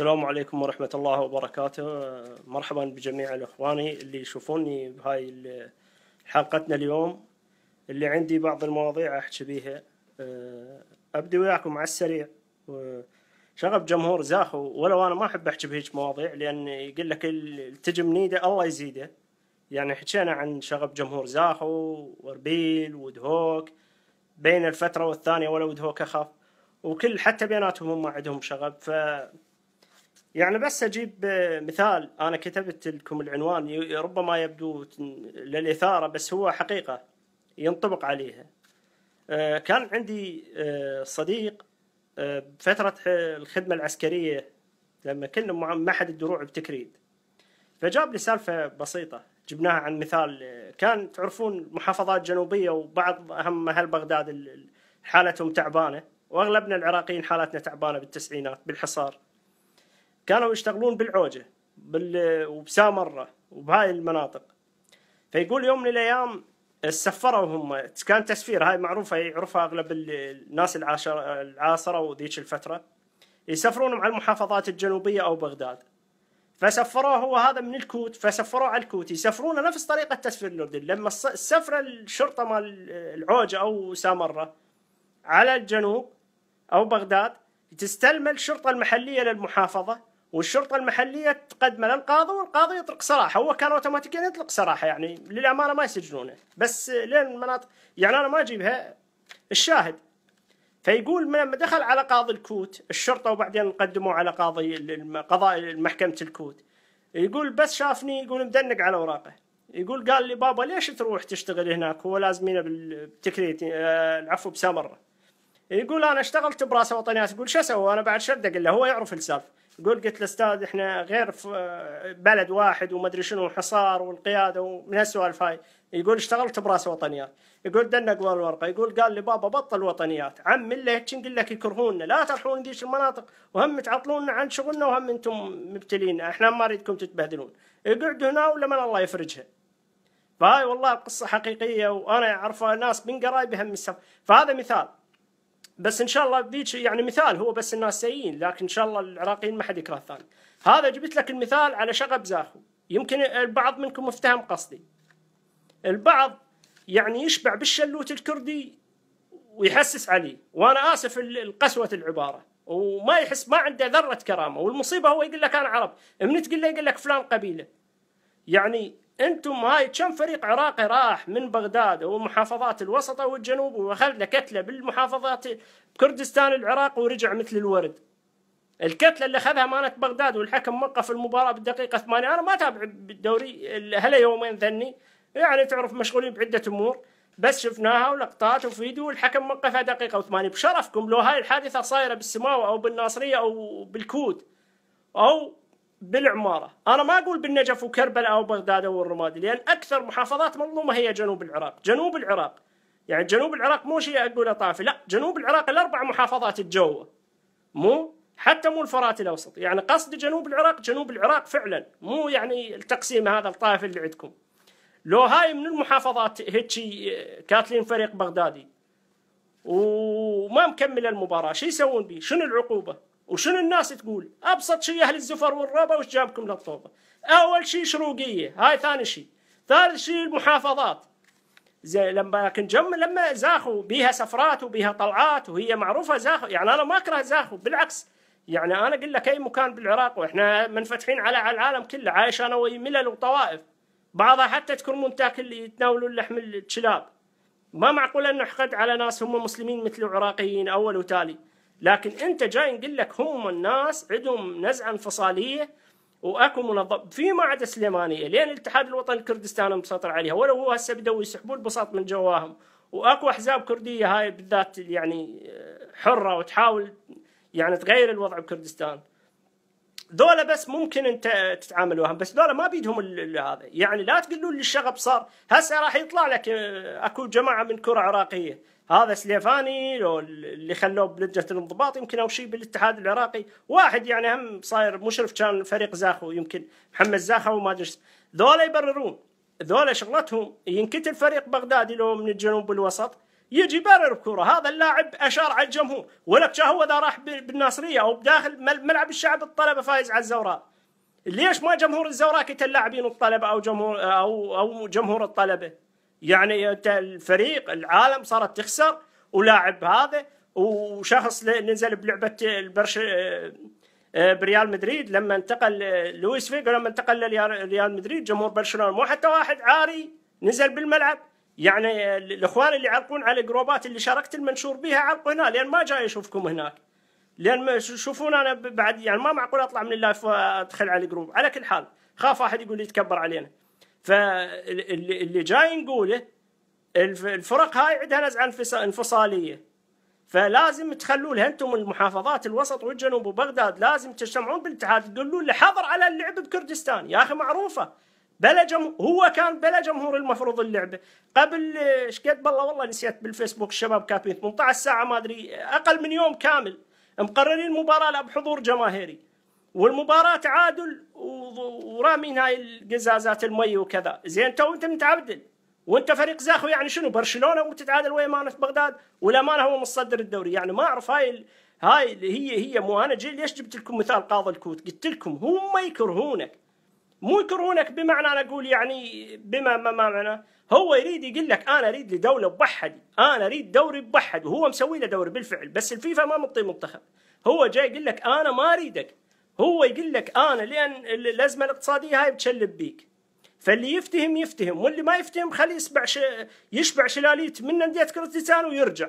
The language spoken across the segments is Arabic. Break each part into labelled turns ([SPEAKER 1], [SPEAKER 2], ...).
[SPEAKER 1] السلام عليكم ورحمة الله وبركاته مرحبا بجميع الإخواني اللي يشوفوني بهاي حلقتنا اليوم اللي عندي بعض المواضيع أحكي بيها أه، أبدي وياكم على السريع أه، شغب جمهور زاخو ولو أنا ما أحب أحكي بهيج مواضيع لأن يقول لك التجم نيده الله يزيده يعني حكينا عن شغب جمهور زاخو وربيل ودهوك بين الفترة والثانية ولا ودهوك أخاف وكل حتى بيناتهم هم ما عندهم شغب ف يعني بس اجيب آه، مثال انا كتبت لكم العنوان ربما يبدو للاثاره بس هو حقيقه ينطبق عليها آه، كان عندي آه، صديق بفتره الخدمه العسكريه لما كنا مع احد الدروع بتكريد فجاب لي سالفه بسيطه جبناها عن مثال كان تعرفون محافظات جنوبيه وبعض اهم اهل بغداد حالتهم تعبانه واغلبنا العراقيين حالتنا تعبانه بالتسعينات بالحصار كانوا يشتغلون بالعوجة بال... وبسامرة وبهاي المناطق فيقول يوم من الأيام سفروا هم كان تسفير هاي معروفة يعرفها أغلب الناس العاشر... العاصرة وذيك الفترة يسافرونهم على المحافظات الجنوبية أو بغداد فسفروه هو هذا من الكوت فسفروه على الكوت يسفرونه نفس طريقة تسفير الأردن لما سفر الشرطة مال العوجة أو سامرة على الجنوب أو بغداد تستلم الشرطة المحلية للمحافظة والشرطه المحليه تقدم للقاضي والقاضي يطلق سراحه هو كان اوتوماتيكيا يطلق سراحه يعني للامانه ما يسجنونه بس لين المناطق يعني انا ما اجيبها الشاهد فيقول لما دخل على قاضي الكوت الشرطه وبعدين قدموا على قاضي قضاء محكمه الكوت يقول بس شافني يقول مدنق على اوراقه يقول قال لي بابا ليش تروح تشتغل هناك هو لازمينه بالتكريت آه، العفو بسمره يقول انا اشتغلت براسه وطنيات يقول شو اسوي انا بعد شردق الا هو يعرف السالفه قول قلت الاستاذ احنا غير في بلد واحد وما ادري شنو حصار والقياده ومن هالسوالف هاي يقول اشتغلت براس وطنيات يقول دنق الورقه يقول قال لي بابا بطل وطنيات عم اللي نقول لك يكرهونا لا تروحون ذيش المناطق وهم تعطلونا عن شغلنا وهم انتم مبتلينا احنا ما نريدكم تتبهدلون اقعدوا هنا ولا من الله يفرجها فهاي والله قصه حقيقيه وانا اعرفها ناس من قرايبي هم السفر فهذا مثال بس ان شاء الله ذيك يعني مثال هو بس الناس سيئين لكن ان شاء الله العراقيين ما حد يكره الثاني هذا جبت لك المثال على شغب زاخو يمكن البعض منكم مفتهم قصدي البعض يعني يشبع بالشلوت الكردي ويحسس عليه وانا اسف القسوه العباره وما يحس ما عنده ذره كرامه والمصيبه هو يقول لك انا عرب من تقول له يقول لك فلان قبيله يعني انتم هاي كم فريق عراقي راح من بغداد ومحافظات الوسطى والجنوب واخذ له كتله بالمحافظات بكردستان العراق ورجع مثل الورد الكتله اللي اخذها مانت بغداد والحكم وقف المباراه بالدقيقه 8 انا ما تابع بالدوري هلا يومين ذني يعني تعرف مشغولين بعده امور بس شفناها ولقطات وفيديو والحكم وقفها دقيقه و80 بشرفكم لو هاي الحادثه صايره بالسماوه او بالناصريه او بالكود او بالعمارة أنا ما أقول بالنجف وكربلاء أو بغداد أو الرمادي لأن أكثر محافظات مظلومة هي جنوب العراق جنوب العراق يعني جنوب العراق مو شيء أقوله طافي لا جنوب العراق الأربع محافظات الجوة مو حتى مو الفرات الأوسط يعني قصد جنوب العراق جنوب العراق فعلا مو يعني التقسيم هذا الطائفي اللي عندكم لو هاي من المحافظات هيتشي كاتلين فريق بغدادي وما مكمل المباراة شو يسوون به؟ شنو العقوبة وشنو الناس تقول ابسط شيء اهل الزفر والربا وش جابكم للطوبه اول شيء شروقيه هاي ثاني شيء ثالث شيء المحافظات زي لما لكن جم لما زاخو بيها سفرات وبيها طلعات وهي معروفه زاخو يعني انا ما اكره زاخو بالعكس يعني انا اقول لك اي مكان بالعراق واحنا منفتحين على العالم كله عايش انا ويا ملل وطوائف بعضها حتى تكون منتاك اللي يتناولون لحم الكلاب ما معقول ان نحقد على ناس هم مسلمين مثل العراقيين اول وتالي لكن انت جاي نقول لك هم الناس عندهم نزعه انفصاليه واكو منظم فيما عدا سليمانيه لين الاتحاد الوطني الكردستاني مسيطر عليها ولو هو هسه بدوا يسحبوا البساط من جواهم واكو احزاب كرديه هاي بالذات يعني آه، حره وتحاول يعني تغير الوضع بكردستان ذولا بس ممكن انت تتعامل وهم بس ذولا ما بيدهم هذا يعني لا تقولوا لي الشغب صار هسه راح يطلع لك آه، اكو جماعه من كره عراقيه هذا سليفاني اللي خلوه بلجنه الانضباط يمكن او شيء بالاتحاد العراقي واحد يعني هم صاير مشرف كان فريق زاخو يمكن محمد زاخو وما ادري ذولا يبررون ذولا شغلتهم ينكتل فريق بغدادي لو من الجنوب والوسط يجي يبرر بكوره هذا اللاعب اشار على الجمهور ولك هو اذا راح بالناصريه او بداخل ملعب الشعب الطلبه فايز على الزوراء ليش ما جمهور الزوراء كتل لاعبين الطلبه او جمهور او او جمهور الطلبه يعني الفريق العالم صارت تخسر ولاعب هذا وشخص نزل بلعبه البرش آه، بريال مدريد لما انتقل لويس فيجو لما انتقل لريال مدريد جمهور برشلونه مو حتى واحد عاري نزل بالملعب يعني الاخوان اللي يعرقون على الجروبات اللي شاركت المنشور بها عرقوا هنا لان ما جاي اشوفكم هناك لان شوفون انا بعد يعني ما معقول اطلع من اللايف وادخل على الجروب على كل حال خاف واحد يقول يتكبر علينا فاللي جاي نقوله الفرق هاي عندها نزعه انفصاليه فلازم تخلوا لها انتم المحافظات الوسط والجنوب وبغداد لازم تجتمعون بالاتحاد تقولون له حظر على اللعب بكردستان يا اخي معروفه بلا جم... هو كان بلا جمهور المفروض اللعبه قبل ايش قد بالله والله نسيت بالفيسبوك الشباب كابين 18 ساعه ما ادري اقل من يوم كامل مقررين المباراه لا بحضور جماهيري والمباراه تعادل هاي القزازات المي وكذا زين تو انت متعبدل وانت فريق زاخو يعني شنو برشلونه وتتعادل ويا مانه بغداد ولا مانه هو متصدر الدوري يعني ما اعرف هاي ال... هاي هي هي مو انا جي ليش جبت لكم مثال قاضي الكوت قلت لكم هم يكرهونك مو يكرهونك بمعنى انا اقول يعني بما ما معنى هو يريد يقول لك انا اريد لي دوله بوحدي انا اريد دوري بوحد وهو مسوي له دوري بالفعل بس الفيفا ما مطي منتخب هو جاي يقول لك انا ما اريدك هو يقول لك انا لان الازمه الاقتصاديه هاي بتشلب بيك فاللي يفتهم يفتهم واللي ما يفتهم خليه يسبع ش... يشبع شلاليت من انديه كردستان ويرجع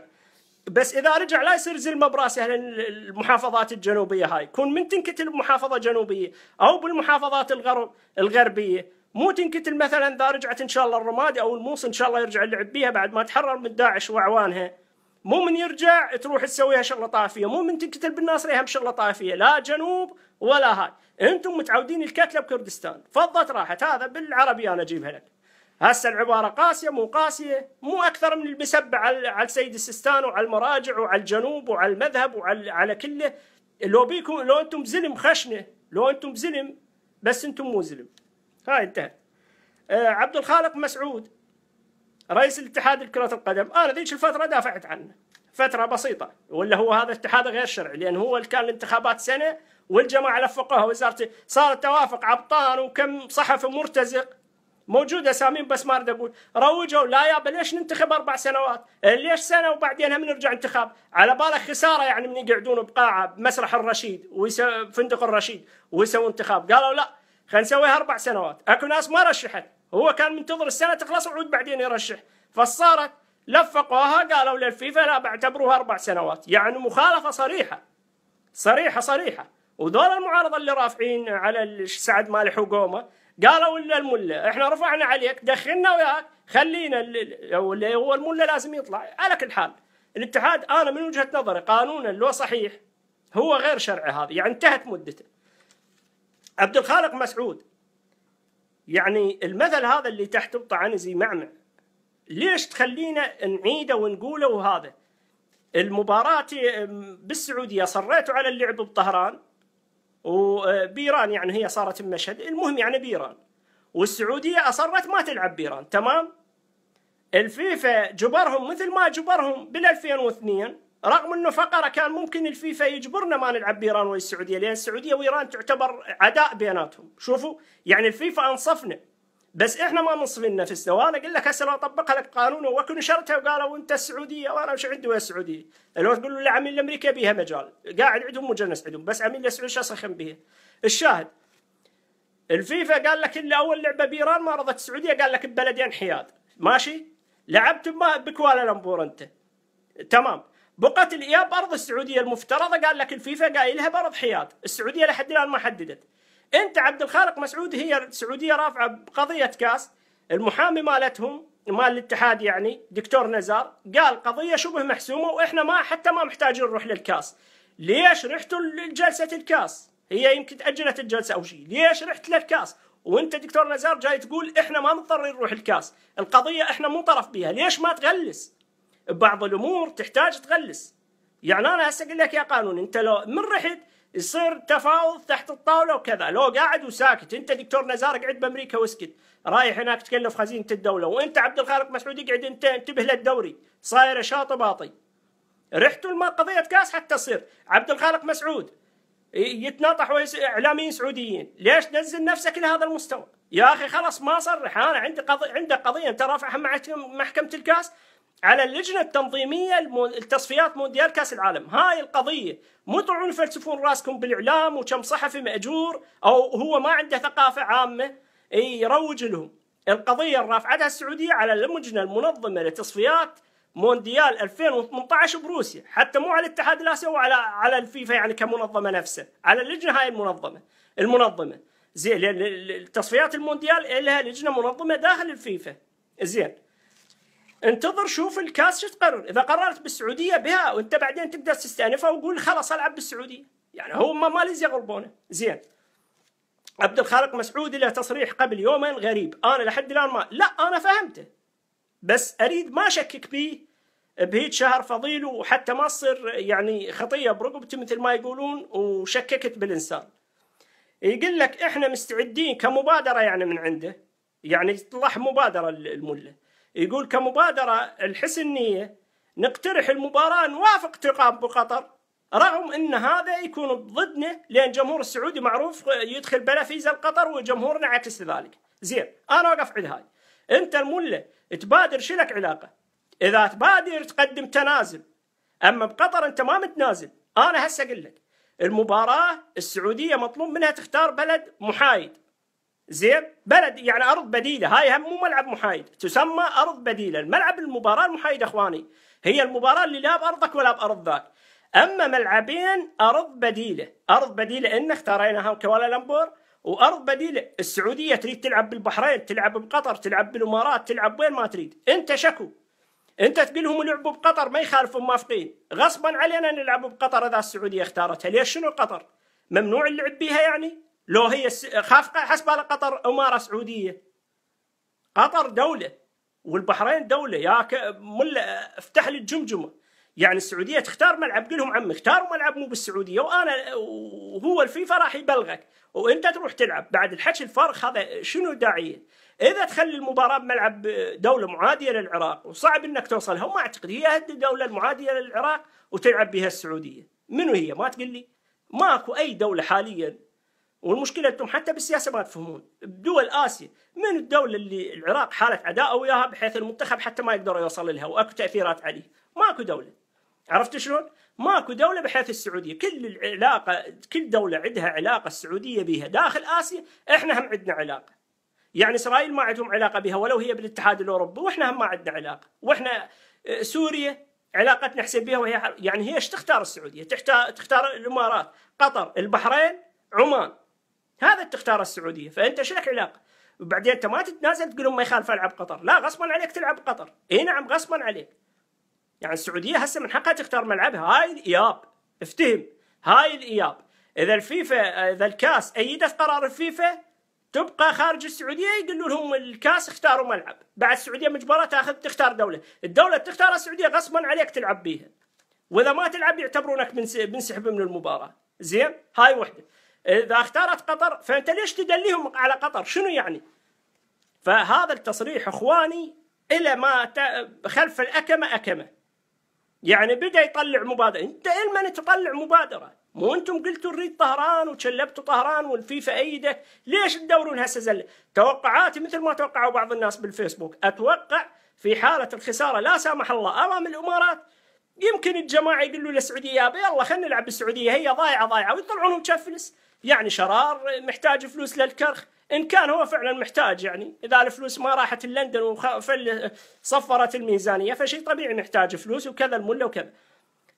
[SPEAKER 1] بس اذا رجع لا يصير زلمه اهل المحافظات الجنوبيه هاي كون من تنكتل بمحافظه جنوبيه او بالمحافظات الغرب الغربيه مو تنكتل مثلا اذا رجعت ان شاء الله الرمادي او الموصل ان شاء الله يرجع اللعب بيها بعد ما تحرر من داعش واعوانها مو من يرجع تروح تسويها شغله طافيه مو من تقتل بالناصري هم شغله طافيه لا جنوب ولا هاي انتم متعودين الكتله بكردستان فضت راحت هذا بالعربي انا اجيبها لك هسه العباره قاسيه مو قاسيه مو اكثر من المسبه على السيد السستان وعلى المراجع وعلى الجنوب وعلى المذهب وعلى على كله لو بيكم لو انتم زلم خشنه لو انتم زلم بس انتم مو زلم هاي انتهت آه عبد الخالق مسعود رئيس الاتحاد لكرة القدم أنا آه، ذيك الفترة دافعت عنه فترة بسيطة ولا هو هذا اتحاد غير شرعي لأن هو اللي كان الانتخابات سنة والجماعة لفقوها وزارتي صار توافق عبطان وكم صحفي مرتزق موجود اساميهم بس ما اريد اقول روجوا لا يابا ليش ننتخب اربع سنوات؟ إيه، ليش سنه وبعدين هم نرجع انتخاب؟ على بالك خساره يعني من يقعدون بقاعه بمسرح الرشيد ويسو فندق الرشيد ويسوون انتخاب قالوا لا خلينا نسويها اربع سنوات اكو ناس ما رشحت هو كان منتظر السنه تخلص وعود بعدين يرشح فصارت لفقوها قالوا للفيفا لا بعتبروها اربع سنوات يعني مخالفه صريحه صريحه صريحه ودول المعارضه اللي رافعين على سعد مالح وقومه قالوا الملا احنا رفعنا عليك دخلنا وياك خلينا اللي هو الملا لازم يطلع على كل حال الاتحاد انا من وجهه نظري قانونا لو صحيح هو غير شرعي هذا يعني انتهت مدته عبد الخالق مسعود يعني المثل هذا اللي تحت عن زي معمع ليش تخلينا نعيده ونقوله وهذا المباراة بالسعودية صريتوا على اللعب بطهران وبيران يعني هي صارت المشهد المهم يعني بيران والسعودية أصرت ما تلعب بيران تمام الفيفا جبرهم مثل ما جبرهم بال 2002 رغم انه فقره كان ممكن الفيفا يجبرنا ما نلعب بايران والسعوديه لان السعوديه وايران تعتبر عداء بيناتهم شوفوا يعني الفيفا انصفنا بس احنا ما منصفين نفسنا وانا اقول لك هسه لو اطبقها لك قانون وكل نشرتها وقالوا انت السعوديه وانا مش عندي ويا السعوديه لو تقول له عميل امريكا بيها مجال قاعد عندهم مجنس عندهم بس عميل شو اسخن بيها الشاهد الفيفا قال لك اللي اول لعبه بايران ما رضت السعوديه قال لك ببلدين حياد ماشي لعبت بكوالالمبور انت تمام بقعة الإياب أرض السعودية المفترضة قال لك الفيفا قايلها برض حياد السعودية لحد الآن ما حددت أنت عبد الخالق مسعود هي السعودية رافعة بقضية كاس المحامي مالتهم مال الاتحاد يعني دكتور نزار قال قضية شبه محسومة وإحنا ما حتى ما محتاجين نروح للكاس ليش رحتوا لجلسة الكاس هي يمكن تأجلت الجلسة أو شيء ليش رحت للكاس وانت دكتور نزار جاي تقول احنا ما مضطرين نروح الكاس القضية احنا مو طرف بها، ليش ما تغلس بعض الامور تحتاج تغلس يعني انا هسه اقول لك يا قانون انت لو من رحت يصير تفاوض تحت الطاوله وكذا لو قاعد وساكت انت دكتور نزار قعد بامريكا واسكت رايح هناك تكلف خزينه الدوله وانت عبد الخالق مسعود اقعد انت انتبه للدوري صاير شاط باطي رحتوا لما قضيه كاس حتى تصير عبد الخالق مسعود يتناطح ويس... اعلاميين سعوديين ليش تنزل نفسك لهذا المستوى يا اخي خلاص ما صرح انا عندي قضيه عندي قضيه انت رافعها مع محكمه الكاس على اللجنه التنظيميه التصفيات مونديال كاس العالم، هاي القضيه، مو تطلعون يفلسفون راسكم بالاعلام وكم صحفي ماجور او هو ما عنده ثقافه عامه يروج لهم. القضيه اللي رافعتها السعوديه على اللجنه المنظمه لتصفيات مونديال 2018 بروسيا، حتى مو على الاتحاد الاسيوي وعلى على الفيفا يعني كمنظمه نفسها، على اللجنه هاي المنظمه، المنظمه. زين لان تصفيات المونديال لها لجنه منظمه داخل الفيفا. زين. انتظر شوف الكاس شو تقرر اذا قررت بالسعوديه بها وانت بعدين تقدر تستأنفها وقول خلاص العب بالسعوديه يعني هو ما ماليزيا غلبونه زين عبد الخالق مسعود له تصريح قبل يومين غريب انا لحد الان ما لا انا فهمته بس اريد ما اشكك به بهيج شهر فضيل وحتى ما تصير يعني خطيه برقبتي مثل ما يقولون وشككت بالانسان يقول لك احنا مستعدين كمبادره يعني من عنده يعني طلع مبادره المله يقول كمبادرة الحسنية نقترح المباراة نوافق تقام بقطر رغم ان هذا يكون ضدنا لان جمهور السعودي معروف يدخل بلا فيزا لقطر وجمهورنا عكس ذلك. زين انا أقف عند هاي. انت المله تبادر شلك علاقه؟ اذا تبادر تقدم تنازل. اما بقطر انت ما متنازل. انا هسه اقول لك المباراه السعوديه مطلوب منها تختار بلد محايد. زين بلد يعني ارض بديله هاي هم مو ملعب محايد تسمى ارض بديله الملعب المباراه المحايد اخواني هي المباراه اللي لا بارضك ولا بارض ذاك اما ملعبين ارض بديله ارض بديله ان اختاريناها كوالالمبور وارض بديله السعوديه تريد تلعب بالبحرين تلعب بقطر تلعب بالامارات تلعب وين ما تريد انت شكو انت تقول لهم لعبوا بقطر ما يخالف موافقين غصبا علينا نلعب بقطر اذا السعوديه اختارتها ليش شنو قطر ممنوع اللعب بيها يعني لو هي خافقة حسب على قطر أمارة سعودية قطر دولة والبحرين دولة يا ملا افتح لي الجمجمة يعني السعودية تختار ملعب قول لهم عمي اختاروا ملعب مو بالسعودية وأنا وهو الفيفا راح يبلغك وأنت تروح تلعب بعد الحكي الفارغ هذا شنو داعية إذا تخلي المباراة بملعب دولة معادية للعراق وصعب أنك توصلها وما أعتقد هي الدولة المعادية للعراق وتلعب بها السعودية منو هي ما تقول لي ماكو أي دولة حاليا والمشكلة أنتم حتى بالسياسة ما تفهمون بدول آسيا من الدولة اللي العراق حالة عداء وياها بحيث المنتخب حتى ما يقدر يوصل لها وأكو تأثيرات عليه ماكو دولة عرفت شلون؟ ماكو دولة بحيث السعودية كل العلاقة كل دولة عندها علاقة السعودية بها داخل آسيا إحنا هم عندنا علاقة يعني إسرائيل ما عندهم علاقة بها ولو هي بالاتحاد الأوروبي وإحنا هم ما عندنا علاقة وإحنا آه، سوريا علاقتنا حسين بها وهي يعني هي ايش تختار السعودية تختار, تختار الإمارات قطر البحرين عمان هذا تختار السعوديه فانت شلك علاقه وبعدين انت ما تتنازل تقول ما يخالف العب قطر لا غصبا عليك تلعب قطر اي نعم غصبا عليك يعني السعوديه هسه من حقها تختار ملعبها هاي الاياب افتهم هاي الاياب اذا الفيفا اذا الكاس ايدت قرار الفيفا تبقى خارج السعوديه يقولوا لهم الكاس اختاروا ملعب بعد السعوديه مجبره تاخذ تختار دوله الدوله تختار السعوديه غصبا عليك تلعب بيها واذا ما تلعب يعتبرونك بنسحب من المباراه زين هاي وحده إذا اختارت قطر فأنت ليش تدليهم على قطر شنو يعني فهذا التصريح إخواني إلى ما خلف الأكمة أكمة يعني بدأ يطلع مبادرة أنت المن تطلع مبادرة مو أنتم قلتوا نريد طهران وشلبتوا طهران والفيفا أيده ليش تدورون هسه زلة توقعاتي مثل ما توقعوا بعض الناس بالفيسبوك أتوقع في حالة الخسارة لا سامح الله أمام الإمارات يمكن الجماعه يقولوا للسعوديه يلا خلينا نلعب بالسعوديه هي ضايعه ضايعه ويطلعونهم تشفلس يعني شرار محتاج فلوس للكرخ ان كان هو فعلا محتاج يعني اذا الفلوس ما راحت لندن وصفرت الميزانيه فشيء طبيعي محتاج فلوس وكذا المله وكذا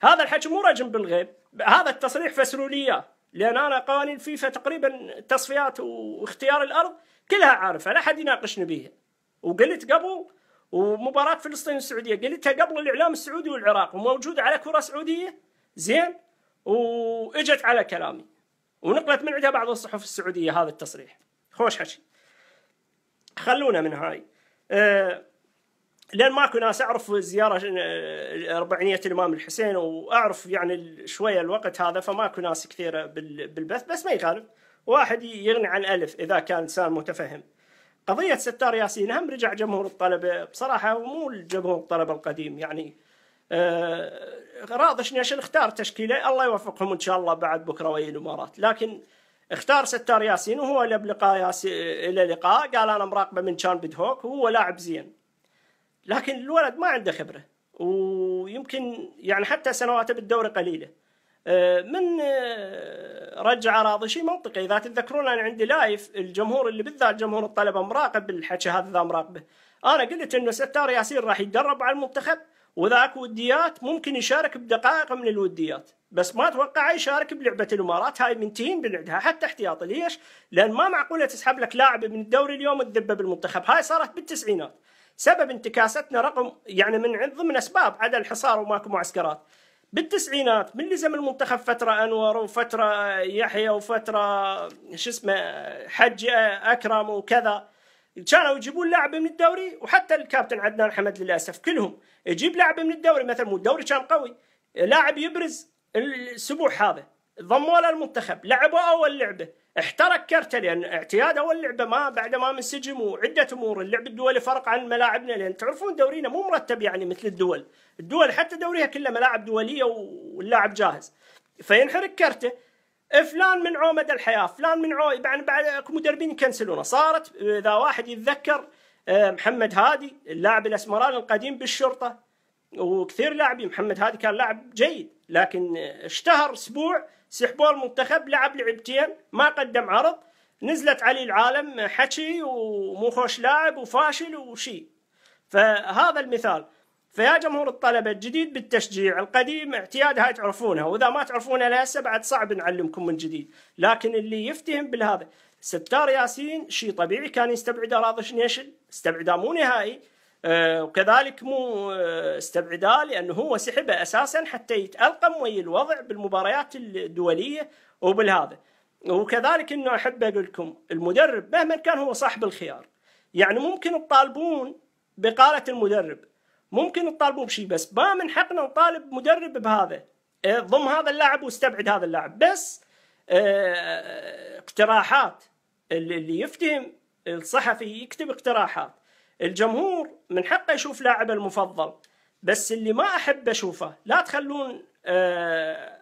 [SPEAKER 1] هذا الحكي مو رجم بالغيب هذا التصريح فسروا لي اياه لان انا قوانين الفيفا تقريبا تصفيات واختيار الارض كلها عارفه لا حد يناقشني بيها وقلت قبل ومباراه فلسطين السعوديه قلتها قبل الاعلام السعودي والعراق وموجوده على كره سعوديه زين واجت على كلامي ونقلت من عندها بعض الصحف السعودية هذا التصريح خوش حكي خلونا من هاي آه، لان ماكو ناس اعرف زياره اربعينيه آه، الامام الحسين واعرف يعني شويه الوقت هذا فماكو ناس كثيره بالبث بس ما يخالف واحد يغني عن الف اذا كان انسان متفهم قضيه ستار ياسين هم رجع جمهور الطلبه بصراحه مو الجمهور الطلبه القديم يعني آه، راضشني عشان اختار تشكيله الله يوفقهم ان شاء الله بعد بكره ويا الامارات لكن اختار ستار ياسين وهو الى بلقاء ياسي الى لقاء قال انا مراقبه من كان هوك وهو لاعب زين لكن الولد ما عنده خبره ويمكن يعني حتى سنواته بالدوري قليله آه، من آه، رجع شيء منطقي اذا تتذكرون انا عندي لايف الجمهور اللي بالذات جمهور الطلبه مراقب الحكي هذا ذا مراقبه انا قلت انه ستار ياسين راح يتدرب على المنتخب وذاك وديات ممكن يشارك بدقائق من الوديات بس ما اتوقع يشارك بلعبه الامارات هاي منتهين بنعدها حتى احتياطي ليش؟ لان ما معقوله تسحب لك لاعب من الدوري اليوم تذبه بالمنتخب هاي صارت بالتسعينات سبب انتكاستنا رقم يعني من ضمن اسباب عدم الحصار وماكو معسكرات بالتسعينات من لزم المنتخب فتره انور وفتره يحيى وفتره شو اسمه حج اكرم وكذا كانوا يجيبون لاعب من الدوري وحتى الكابتن عدنان حمد للاسف كلهم يجيب لاعب من الدوري مثلا مو الدوري كان قوي لاعب يبرز السبوع هذا ضموا له المنتخب لعبوا اول لعبه احترق كرته لان اعتياد اول لعبه ما بعد ما منسجم وعده امور اللعب الدولي فرق عن ملاعبنا لان تعرفون دورينا مو مرتب يعني مثل الدول الدول حتى دوريها كلها ملاعب دوليه واللاعب جاهز فينحرق كرته فلان من عو مدى الحياه فلان من عو يعني بعد اكو مدربين يكنسلونه صارت اذا واحد يتذكر آه، محمد هادي اللاعب الاسمراني القديم بالشرطه وكثير لاعبين محمد هادي كان لاعب جيد لكن اشتهر اسبوع سحبوه المنتخب لعب لعبتين ما قدم عرض نزلت عليه العالم حكي ومو خوش لاعب وفاشل وشي فهذا المثال فيا جمهور الطلبة الجديد بالتشجيع القديم اعتياد هاي تعرفونها وإذا ما تعرفونها لهسه بعد صعب نعلمكم من جديد لكن اللي يفتهم بالهذا ستار ياسين شيء طبيعي كان يستبعده أراضي شنيشل استبعده مو نهائي آه، وكذلك مو آه، استبعده لأنه هو سحبه أساسا حتى يتألقم ويا الوضع بالمباريات الدولية وبالهذا وكذلك انه احب اقول لكم المدرب مهما كان هو صاحب الخيار يعني ممكن تطالبون بقالة المدرب ممكن تطالبون بشيء بس ما من حقنا نطالب مدرب بهذا إيه، ضم هذا اللاعب واستبعد هذا اللاعب بس آه، اقتراحات اللي يفتهم الصحفي يكتب اقتراحات الجمهور من حقه يشوف لاعبه المفضل بس اللي ما احب اشوفه لا تخلون آه،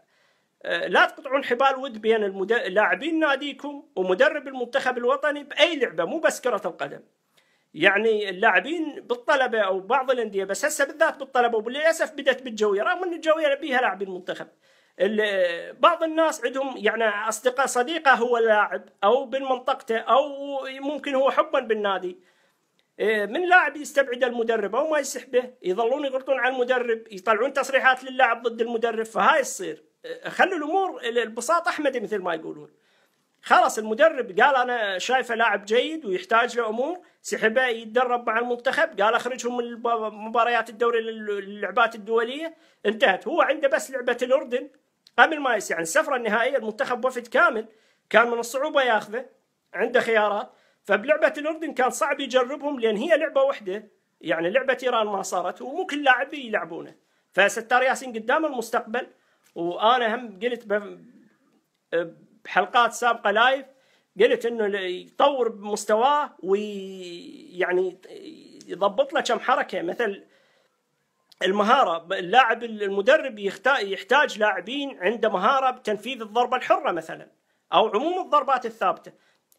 [SPEAKER 1] آه، لا تقطعون حبال ود بين لاعبين ناديكم ومدرب المنتخب الوطني باي لعبه مو بس كره القدم يعني اللاعبين بالطلبه او بعض الانديه بس هسه بالذات بالطلبه وللاسف بدات بالجويه رغم ان الجويه بيها لاعبين منتخب بعض الناس عندهم يعني اصدقاء صديقه هو لاعب او بالمنطقته او ممكن هو حبا بالنادي إيه، من لاعب يستبعد المدرب او ما يسحبه يظلون يغلطون على المدرب يطلعون تصريحات للاعب ضد المدرب فهاي تصير إيه، خلوا الامور البساط احمدي مثل ما يقولون خلاص المدرب قال انا شايفه لاعب جيد ويحتاج له امور سحبه يتدرب مع المنتخب قال اخرجهم من مباريات الدوري للعبات الدوليه انتهت هو عنده بس لعبه الاردن قبل ما يعني السفره النهائيه المنتخب وفد كامل كان من الصعوبه ياخذه عنده خيارات فبلعبه الاردن كان صعب يجربهم لان هي لعبه واحده يعني لعبه ايران ما صارت ومو كل لاعب يلعبونه فستار ياسين قدام المستقبل وانا هم قلت ب... بحلقات سابقه لايف قلت انه يطور بمستواه ويعني يضبط له كم حركه مثل المهاره اللاعب المدرب يحتاج لاعبين عنده مهاره بتنفيذ الضربه الحره مثلا او عموم الضربات الثابته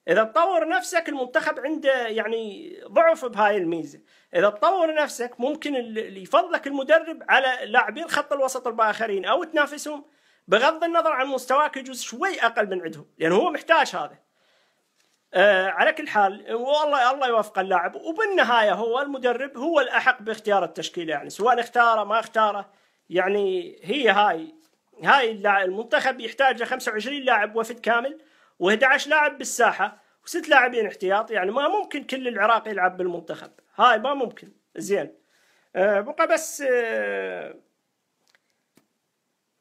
[SPEAKER 1] اذا تطور نفسك المنتخب عنده يعني ضعف بهاي الميزه اذا تطور نفسك ممكن اللي يفضلك المدرب على لاعبين خط الوسط الاخرين او تنافسهم بغض النظر عن مستواك يجوز شوي اقل من عندهم لان يعني هو محتاج هذا آه، على كل حال والله الله يوفق اللاعب وبالنهايه هو المدرب هو الاحق باختيار التشكيله يعني سواء اختاره ما اختاره يعني هي هاي هاي المنتخب يحتاج ل 25 لاعب وفد كامل و11 لاعب بالساحه وست لاعبين احتياط يعني ما ممكن كل العراق يلعب بالمنتخب هاي ما ممكن زين آه، بقى بس آه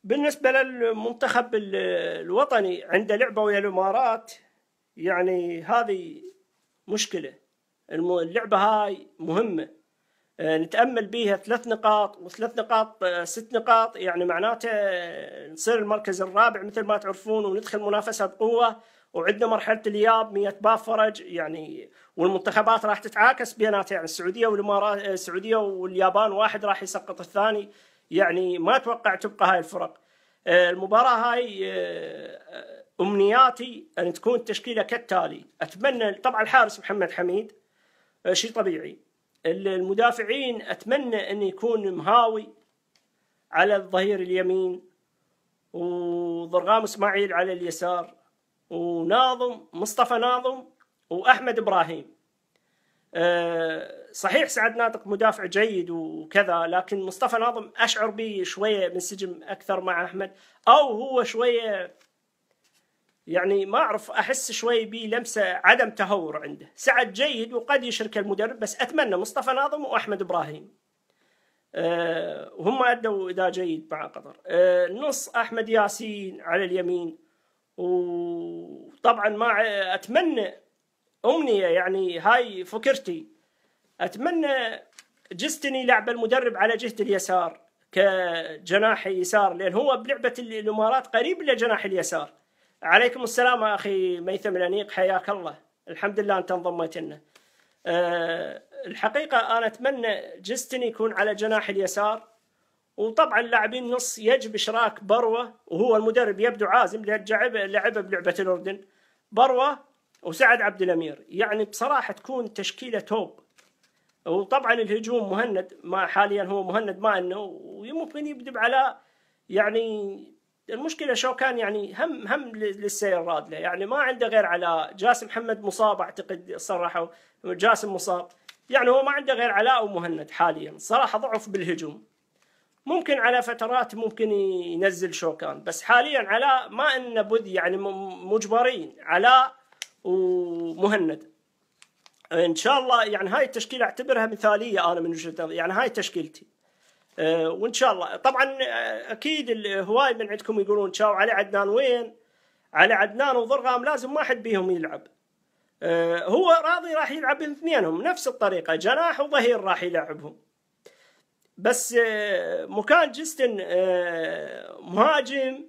[SPEAKER 1] بالنسبة للمنتخب الوطني عنده لعبة ويا الإمارات يعني هذه مشكلة اللعبة هاي مهمة آه، نتأمل بيها ثلاث نقاط وثلاث نقاط آه، ست نقاط يعني معناته آه، نصير المركز الرابع مثل ما تعرفون وندخل منافسة بقوة وعندنا مرحلة الياب 100 باف فرج يعني والمنتخبات راح تتعاكس بيناتها يعني السعودية والامارات السعودية واليابان واحد راح يسقط الثاني يعني ما اتوقع تبقى هاي الفرق آه، المباراه هاي آه، آه، امنياتي ان تكون التشكيله كالتالي اتمنى طبعا الحارس محمد حميد شيء طبيعي المدافعين اتمنى ان يكون مهاوي على الظهير اليمين وضرغام اسماعيل على اليسار وناظم مصطفى ناظم واحمد ابراهيم أه صحيح سعد ناطق مدافع جيد وكذا لكن مصطفى ناظم اشعر به شويه منسجم اكثر مع احمد او هو شويه يعني ما اعرف احس شوي بي لمسه عدم تهور عنده سعد جيد وقد يشرك المدرب بس اتمنى مصطفى ناظم واحمد ابراهيم أه وهم ادوا اداء جيد مع قطر أه نص احمد ياسين على اليمين وطبعا ما اتمنى امنيه يعني هاي فكرتي اتمنى جستني لعب المدرب على جهه اليسار كجناح يسار لان هو بلعبه الامارات قريب لجناح اليسار عليكم السلام اخي ميثم الانيق حياك الله الحمد لله انت انضميت لنا أه، الحقيقه انا اتمنى جستني يكون على جناح اليسار وطبعا لاعبين النص يجب اشراك بروه وهو المدرب يبدو عازم لعب لعبه بلعبه الاردن بروه وسعد عبد الامير يعني بصراحه تكون تشكيله توب وطبعا الهجوم مهند ما حاليا هو مهند ما انه وممكن يبدب على يعني المشكله شو كان يعني هم هم للسير رادله يعني ما عنده غير على جاسم محمد مصاب اعتقد صرحوا جاسم مصاب يعني هو ما عنده غير علاء ومهند حاليا صراحه ضعف بالهجوم ممكن على فترات ممكن ينزل شوكان بس حاليا علاء ما انه بدي يعني مجبرين علاء ومهند ان شاء الله يعني هاي التشكيله اعتبرها مثاليه انا من وجهه نظري يعني هاي تشكيلتي آه، وان شاء الله طبعا آه، اكيد هواي من عندكم يقولون شاو علي عدنان وين علي عدنان وضرغام لازم واحد بيهم يلعب آه، هو راضي راح يلعب اثنينهم نفس الطريقه جناح وظهير راح يلعبهم بس مكان جستن مهاجم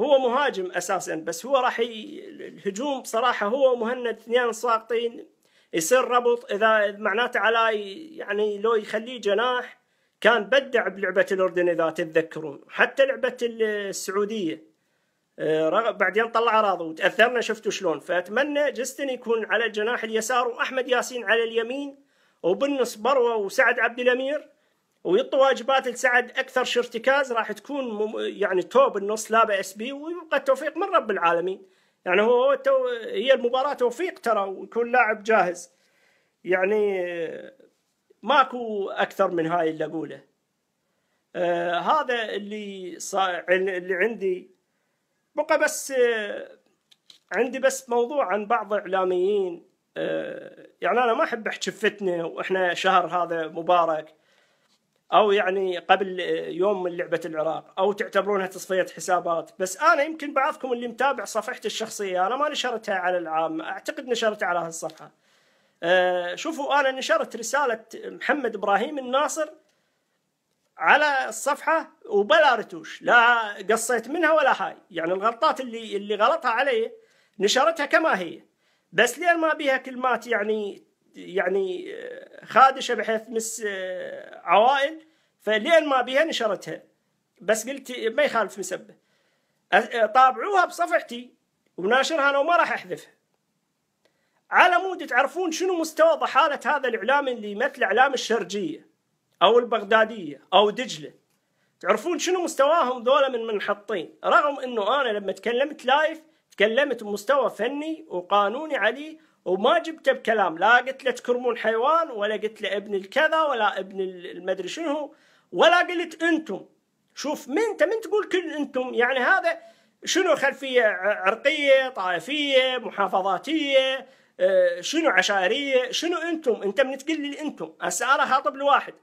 [SPEAKER 1] هو مهاجم اساسا بس هو راح ي... الهجوم بصراحه هو مهند اثنين ساقطين يصير ربط اذا معناته على يعني لو يخليه جناح كان بدع بلعبه الاردن اذا تتذكرون حتى لعبه السعوديه آه، بعدين طلع راضي وتاثرنا شفتوا شلون فاتمنى جستن يكون على الجناح اليسار واحمد ياسين على اليمين وبالنص بروه وسعد عبد الامير ويعطوا واجبات لسعد اكثر ارتكاز راح تكون يعني توب النص لا باس به ويبقى التوفيق من رب العالمين يعني هو التو... هي المباراه توفيق ترى ويكون لاعب جاهز يعني ماكو اكثر من هاي اللي اقوله آه هذا اللي صا... اللي عندي بقى بس آه عندي بس موضوع عن بعض الاعلاميين آه يعني انا ما احب احكي فتنه واحنا شهر هذا مبارك او يعني قبل يوم من لعبه العراق او تعتبرونها تصفيه حسابات بس انا يمكن بعضكم اللي متابع صفحتي الشخصيه انا ما نشرتها على العام اعتقد نشرتها على هالصفحه أه شوفوا انا نشرت رساله محمد ابراهيم الناصر على الصفحه وبلا رتوش لا قصيت منها ولا هاي يعني الغلطات اللي اللي غلطها علي نشرتها كما هي بس لين ما بيها كلمات يعني يعني آه، خادشه بحيث مس آه، عوائل فلين ما بيها نشرتها بس قلت ما يخالف مسبه آه، طابعوها بصفحتي وناشرها انا وما راح احذفها على مود تعرفون شنو مستوى ضحاله هذا الاعلام اللي مثل اعلام الشرجيه او البغداديه او دجله تعرفون شنو مستواهم ذولا من منحطين رغم انه انا لما تكلمت لايف تكلمت بمستوى فني وقانوني عليه وما جبته بكلام لا قلت له تكرمون حيوان ولا قلت له ابن الكذا ولا ابن المدري شنو ولا قلت انتم شوف من انت من تقول كل انتم يعني هذا شنو خلفيه عرقيه طائفيه محافظاتيه آه، شنو عشائريه شنو انتم انت من تقول لي انتم هسه انا خاطب لواحد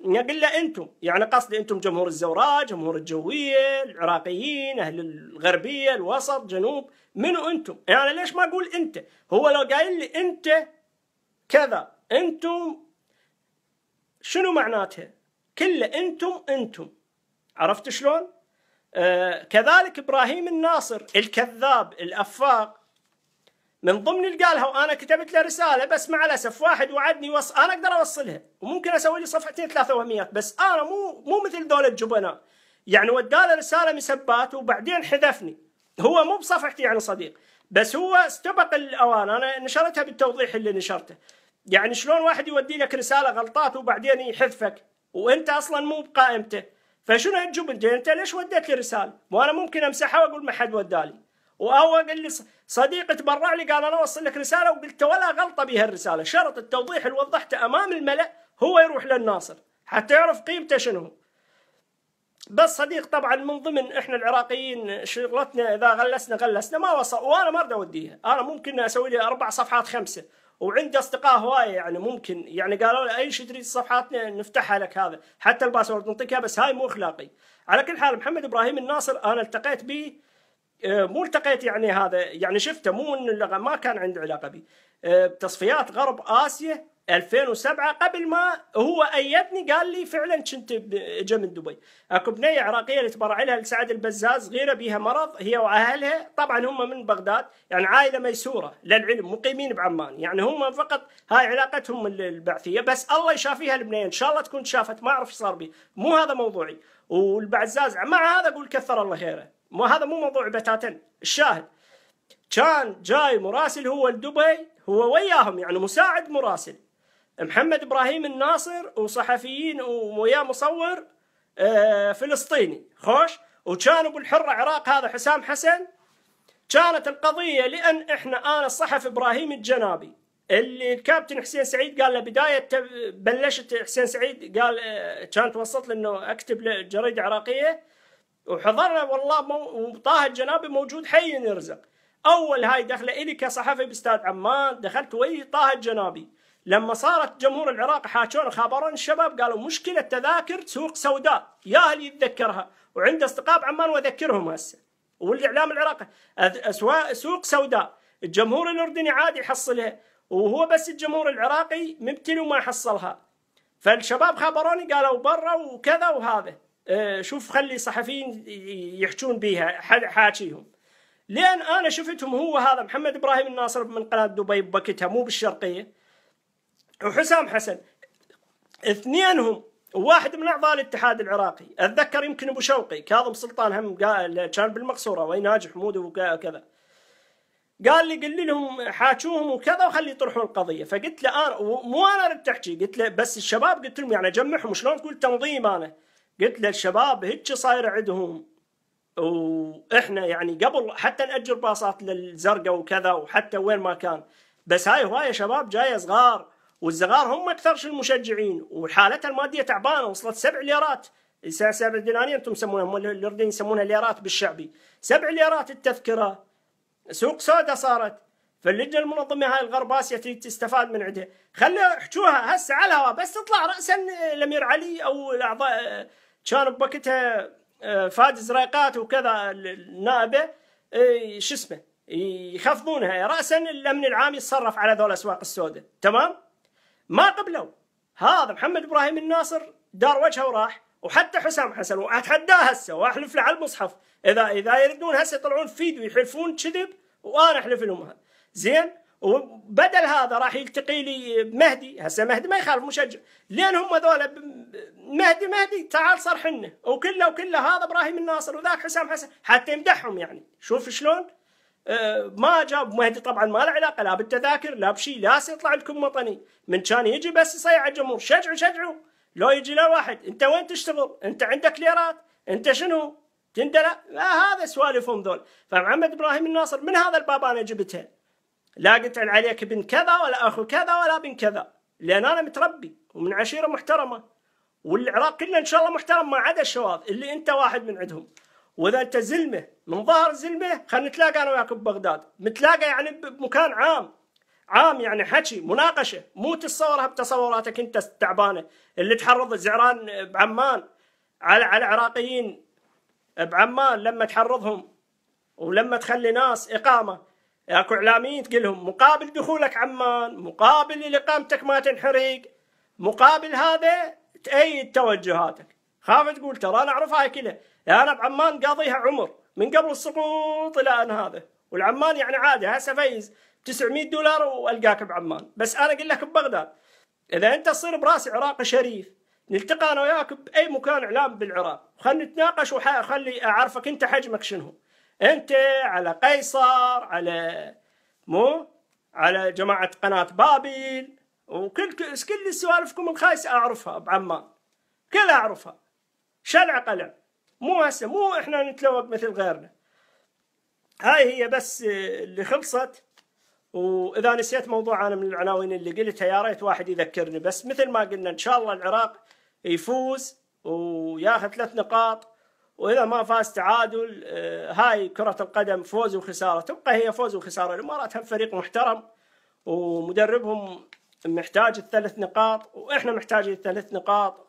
[SPEAKER 1] نقول له انتم يعني قصدي انتم جمهور الزوراء جمهور الجويه العراقيين اهل الغربيه الوسط جنوب منو انتم يعني ليش ما اقول انت هو لو قايل لي انت كذا انتم شنو معناتها كله انتم انتم عرفت شلون آه كذلك ابراهيم الناصر الكذاب الافاق من ضمن اللي قالها وانا كتبت له رساله بس مع الاسف واحد وعدني وص... انا اقدر اوصلها وممكن اسوي لي صفحتين ثلاثه وهميات بس انا مو مو مثل دولة جبناء يعني وداله رساله مسبات وبعدين حذفني هو مو بصفحتي يعني صديق بس هو استبق الاوان انا نشرتها بالتوضيح اللي نشرته يعني شلون واحد يودي لك رساله غلطات وبعدين يحذفك وانت اصلا مو بقائمته فشنو هالجبن انت, انت ليش وديت لي رساله؟ وانا ممكن امسحها واقول ما حد ودالي وهو قال لي صديق تبرع لي قال انا اوصل لك رساله وقلت ولا غلطه بهالرساله شرط التوضيح اللي وضحته امام الملا هو يروح للناصر حتى يعرف قيمته شنو بس صديق طبعا من ضمن احنا العراقيين شغلتنا اذا غلسنا غلسنا ما وصل وانا ما اريد اوديها انا ممكن اسوي لي اربع صفحات خمسه وعندي اصدقاء هوايه يعني ممكن يعني قالوا لي اي شيء تريد صفحاتنا نفتحها لك هذا حتى الباسورد نعطيك بس هاي مو اخلاقي على كل حال محمد ابراهيم الناصر انا التقيت به آه، مو التقيت يعني هذا يعني شفته مو ما كان عنده علاقه به بتصفيات آه، غرب اسيا 2007 قبل ما هو ايدني قال لي فعلا كنت جا من دبي اكو بنيه عراقيه اللي تبرع لها لسعد البزاز غيره بيها مرض هي واهلها طبعا هم من بغداد يعني عائله ميسوره للعلم مقيمين بعمان يعني هم فقط هاي علاقتهم البعثيه بس الله يشافيها البنيه ان شاء الله تكون شافت ما اعرف صار بي مو هذا موضوعي والبعزاز مع هذا اقول كثر الله خيره مو هذا مو موضوع بتاتا الشاهد كان جاي مراسل هو لدبي هو وياهم يعني مساعد مراسل محمد ابراهيم الناصر وصحفيين ويا مصور آه، فلسطيني خوش وكانوا بالحره عراق هذا حسام حسن كانت القضيه لان احنا انا الصحفي ابراهيم الجنابي اللي الكابتن حسين سعيد قال له بدايه بلشت حسين سعيد قال آه، كانت وصلت انه اكتب له جريده عراقيه وحضرنا والله وطه طه الجنابي موجود حي يرزق اول هاي دخله الي كصحفي باستاذ عمان دخلت ويا طه الجنابي لما صارت جمهور العراق حاشون خابرون الشباب قالوا مشكله تذاكر سوق سوداء يا اللي يتذكرها وعند استقاب عمان واذكرهم هسه والاعلام العراقي اسواق سوق سوداء الجمهور الاردني عادي يحصلها وهو بس الجمهور العراقي مبتلي وما يحصلها فالشباب خابروني قالوا برا وكذا وهذا أه، شوف خلي صحفيين يحجون بيها حاكيهم لان انا شفتهم هو هذا محمد ابراهيم الناصر من قناه دبي بوقتها مو بالشرقيه وحسام حسن اثنينهم واحد من اعضاء الاتحاد العراقي اتذكر يمكن ابو شوقي كاظم سلطان هم قال كان بالمقصوره وين ناجح مود وكذا قال لي قل لهم حاكوهم وكذا وخلي يطرحون القضيه فقلت له انا مو انا اللي بتحكي قلت له بس الشباب قلت لهم يعني اجمعهم شلون تقول تنظيم انا قلت له الشباب هيك صاير عندهم واحنا يعني قبل حتى ناجر باصات للزرقاء وكذا وحتى وين ما كان بس هاي هوايه شباب جايه صغار والصغار هم اكثر شيء المشجعين وحالتها الماديه تعبانه وصلت سبع ليرات سبع دنانير انتم يسمونها الاردنيين يسمونها ليرات بالشعبي سبع ليرات التذكره سوق سوداء صارت فاللجنه المنظمه هاي الغرب تريد تستفاد من عندها خلي احجوها هسه على الهواء بس تطلع راسا الامير علي او الاعضاء كان بوقتها آه، فهد زريقات وكذا النائبه شو اسمه يخفضونها راسا الامن العام يتصرف على ذول الاسواق السوداء تمام ما قبلوا هذا محمد ابراهيم الناصر دار وجهه وراح وحتى حسام حسن واتحداه هسه واحلف له على المصحف اذا اذا يردون هسه يطلعون فيديو يحلفون كذب وانا احلف لهم هذا زين وبدل هذا راح يلتقي لي مهدي هسه مهدي ما يخالف مشجع لين هم ذولا مهدي مهدي تعال صرحنا وكله وكله هذا ابراهيم الناصر وذاك حسام حسن حتى يمدحهم يعني شوف شلون ما جاب مهدي طبعا ما له علاقه لا بالتذاكر لا بشيء لا يطلع لكم وطني من كان يجي بس يصيح على الجمهور شجعوا شجعوا لو يجي له واحد انت وين تشتغل انت عندك ليرات انت شنو تندلع لا آه، هذا سوالفهم ذول فمحمد ابراهيم الناصر من هذا الباب انا جبتها لا قلت عليك ابن كذا ولا اخو كذا ولا ابن كذا لان انا متربي ومن عشيره محترمه والعراق كله ان شاء الله محترم ما عدا الشواذ اللي انت واحد من عندهم واذا انت زلمه من ظهر زلمه خلينا نتلاقى انا وياك ببغداد نتلاقى يعني بمكان عام عام يعني حكي مناقشه مو تتصورها بتصوراتك انت التعبانه اللي تحرض زعران بعمان على على العراقيين بعمان لما تحرضهم ولما تخلي ناس اقامه اكو اعلاميين تقول لهم مقابل دخولك عمان مقابل اقامتك ما تنحرق مقابل هذا تأيد توجهاتك خاف تقول ترى انا اعرف هاي كلها انا عمان قاضيها عمر من قبل السقوط الى ان هذا والعمان يعني عادي هسه فايز 900 دولار والقاك بعمان بس انا اقول لك ببغداد اذا انت تصير براسي عراقي شريف نلتقى انا وياك باي مكان اعلام بالعراق خلينا نتناقش وخلي اعرفك انت حجمك شنو انت على قيصر على مو على جماعه قناه بابل وكل كل سوالفكم الخايسه اعرفها بعمان كل اعرفها شلع قلع مو هسه مو احنا نتلوق مثل غيرنا هاي هي بس اللي خلصت واذا نسيت موضوع انا من العناوين اللي قلتها يا ريت واحد يذكرني بس مثل ما قلنا ان شاء الله العراق يفوز وياخذ ثلاث نقاط واذا ما فاز تعادل آه، هاي كرة القدم فوز وخسارة تبقى هي فوز وخسارة الامارات هم فريق محترم ومدربهم محتاج الثلاث نقاط واحنا محتاجين الثلاث نقاط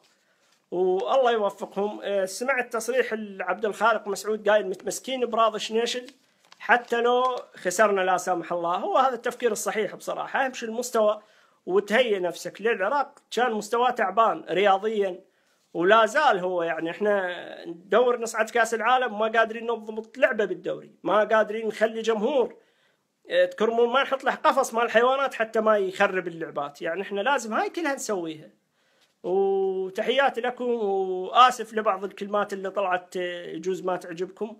[SPEAKER 1] والله يوفقهم آه، سمعت تصريح عبد الخالق مسعود قايل متمسكين براضش نيشل حتى لو خسرنا لا سامح الله هو هذا التفكير الصحيح بصراحة أهم المستوى وتهيئ نفسك للعراق كان مستواه تعبان رياضيا ولا زال هو يعني احنا ندور نصعد كاس العالم ما قادرين نضبط لعبه بالدوري ما قادرين نخلي جمهور آه، تكرمون ما نحط له قفص مال الحيوانات حتى ما يخرب اللعبات يعني احنا لازم هاي كلها نسويها وتحياتي لكم واسف لبعض الكلمات اللي طلعت آه، يجوز ما تعجبكم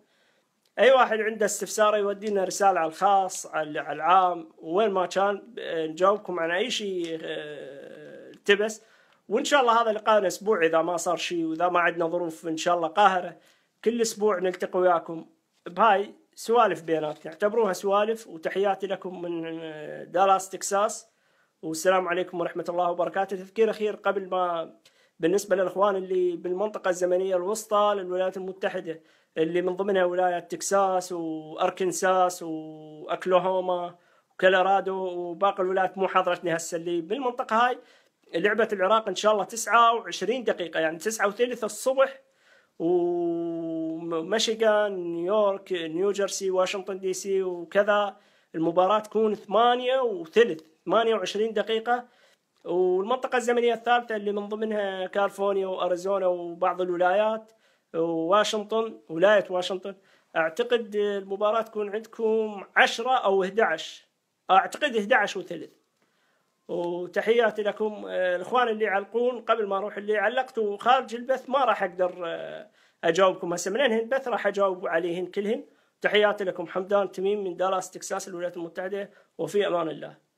[SPEAKER 1] اي واحد عنده استفسار يودينا رساله على الخاص على العام وين ما كان آه، نجاوبكم عن اي شيء آه، تبس وان شاء الله هذا لقاءنا اسبوع اذا ما صار شيء واذا ما عندنا ظروف ان شاء الله قاهره كل اسبوع نلتقي وياكم بهاي سوالف بيناتنا اعتبروها سوالف وتحياتي لكم من دالاس تكساس والسلام عليكم ورحمة الله وبركاته تذكير أخير قبل ما بالنسبة للإخوان اللي بالمنطقة الزمنية الوسطى للولايات المتحدة اللي من ضمنها ولايات تكساس وأركنساس وأكلوهوما وكلارادو وباقي الولايات مو حضرتني هسه اللي بالمنطقة هاي لعبة العراق إن شاء الله 29 دقيقة يعني 9 وثلث الصبح وميشيغان نيويورك نيوجيرسي واشنطن دي سي وكذا المباراة تكون ثمانية وثلث 28 دقيقة والمنطقة الزمنية الثابتة اللي من ضمنها كاليفورنيا وأريزونا وبعض الولايات وواشنطن ولاية واشنطن أعتقد المباراة تكون عندكم 10 أو 11 أعتقد 11 وثلث وتحياتي لكم آه، الإخوان اللي يعلقون قبل ما أروح اللي علقتوا خارج البث ما راح أقدر آه، أجاوبكم هسه من أنهي البث راح أجاوب عليهن كلهن تحياتي لكم حمدان تميم من دالاس تكساس الولايات المتحدة وفي أمان الله